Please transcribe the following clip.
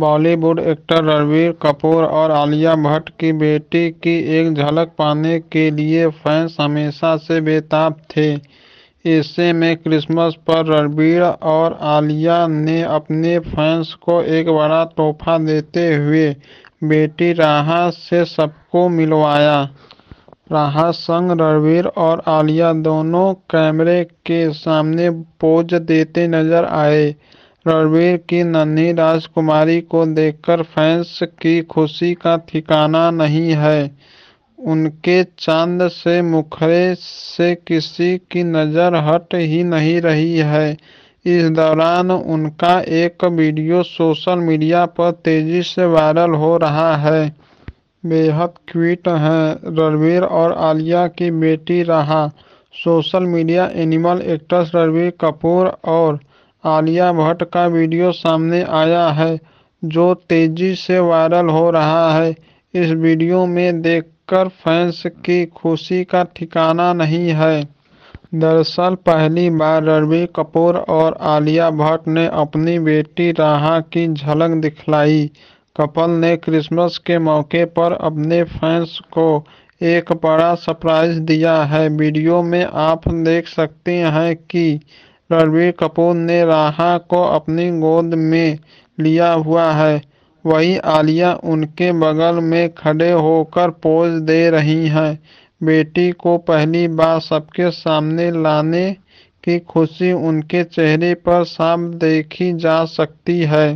Bollywood actor Ranbir Kapoor और आलिया भट्ट की बेटी की एक झलक पाने के लिए फैंस हमेशा से बेताब थे ऐसे में क्रिसमस पर रणबीर और आलिया ने अपने फैंस को एक बड़ा तोहफा देते हुए बेटी राहा से सबको मिलवाया राहा संग रणबीर और आलिया दोनों कैमरे के सामने पोज देते नजर आए रणवीर की नन्ही राजकुमारी को देखकर फैंस की खुशी का ठिकाना नहीं है उनके चांद से मुखरे से किसी की नज़र हट ही नहीं रही है इस दौरान उनका एक वीडियो सोशल मीडिया पर तेज़ी से वायरल हो रहा है बेहद क्यूट हैं रणवीर और आलिया की बेटी रहा social media animal actress Ranbir Kapoor और आलिया भट्ट का वीडियो सामने आया है जो तेजी से वायरल हो रहा है इस वीडियो में देखकर फैंस की खुशी का ठिकाना नहीं है दरअसल पहली बार रणबीर कपूर और आलिया भट्ट ने अपनी बेटी राहा की झलक दिखलाई कपल ने क्रिसमस के मौके पर अपने फैंस को एक बड़ा सरप्राइज दिया है वीडियो में आप देख सकते हैं कि रणवीर कपूर ने राहा को अपनी गोद में लिया हुआ है वहीं आलिया उनके बगल में खड़े होकर पोज दे रही हैं बेटी को पहली बार सबके सामने लाने की खुशी उनके चेहरे पर साफ देखी जा सकती है